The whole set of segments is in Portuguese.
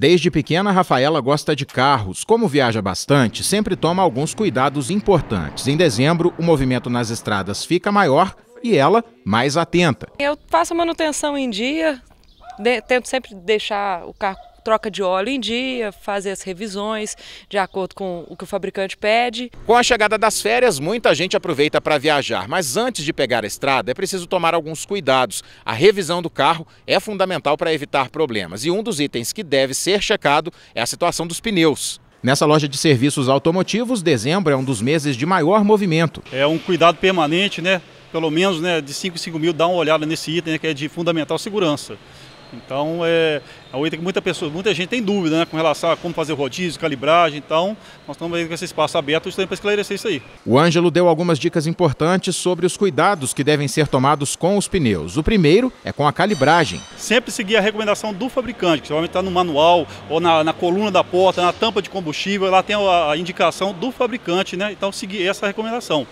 Desde pequena, Rafaela gosta de carros. Como viaja bastante, sempre toma alguns cuidados importantes. Em dezembro, o movimento nas estradas fica maior e ela mais atenta. Eu faço manutenção em dia, de, tento sempre deixar o carro troca de óleo em dia, fazer as revisões de acordo com o que o fabricante pede. Com a chegada das férias, muita gente aproveita para viajar, mas antes de pegar a estrada é preciso tomar alguns cuidados. A revisão do carro é fundamental para evitar problemas e um dos itens que deve ser checado é a situação dos pneus. Nessa loja de serviços automotivos, dezembro é um dos meses de maior movimento. É um cuidado permanente, né? Pelo menos né, de 5 em 5 mil, dá uma olhada nesse item né, que é de fundamental segurança. Então é, é uma item que muita, pessoa, muita gente tem dúvida né, com relação a como fazer rodízio, calibragem, então nós estamos aí com esse espaço aberto para esclarecer isso aí. O Ângelo deu algumas dicas importantes sobre os cuidados que devem ser tomados com os pneus. O primeiro é com a calibragem. Sempre seguir a recomendação do fabricante, que geralmente está no manual ou na, na, coluna da porta, na tampa de combustível, lá tem a, a indicação do fabricante, né? Então seguir essa recomendação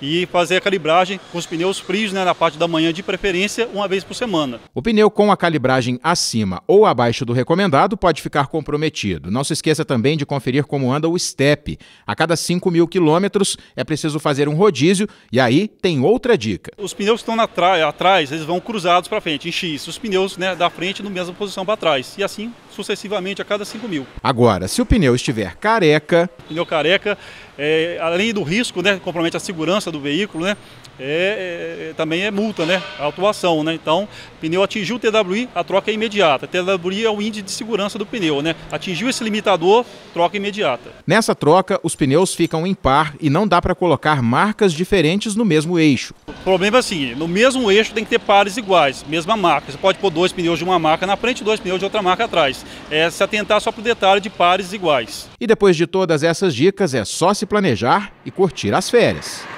e fazer a calibragem com os pneus frios né, na parte da manhã de preferência, uma vez por semana. O pneu com a calibragem acima ou abaixo do recomendado pode ficar comprometido. Não se esqueça também de conferir como anda o step. A cada 5 mil quilômetros é preciso fazer um rodízio e aí tem outra dica. Os pneus que estão atrás, eles vão cruzados para frente, em X. Os pneus né, da frente na mesma posição para trás. E assim sucessivamente a cada 5 mil. Agora, se o pneu estiver careca... O pneu careca, é, além do risco, né, compromete a segurança do veículo, né? É, é, também é multa, né? A atuação, né? Então, pneu atingiu o TWI, a troca é imediata. TWI é o índice de segurança do pneu, né? Atingiu esse limitador, troca imediata. Nessa troca, os pneus ficam em par e não dá para colocar marcas diferentes no mesmo eixo. O problema é assim, no mesmo eixo tem que ter pares iguais, mesma marca. Você pode pôr dois pneus de uma marca na frente e dois pneus de outra marca atrás. É se atentar só para o detalhe de pares iguais. E depois de todas essas dicas, é só se planejar e curtir as férias.